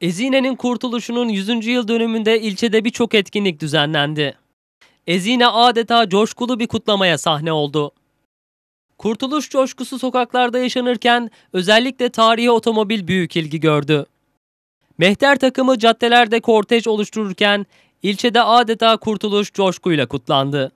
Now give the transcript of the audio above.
Ezine'nin kurtuluşunun 100. yıl dönümünde ilçede birçok etkinlik düzenlendi. Ezine adeta coşkulu bir kutlamaya sahne oldu. Kurtuluş coşkusu sokaklarda yaşanırken özellikle tarihi otomobil büyük ilgi gördü. Mehter takımı caddelerde kortej oluştururken ilçede adeta kurtuluş coşkuyla kutlandı.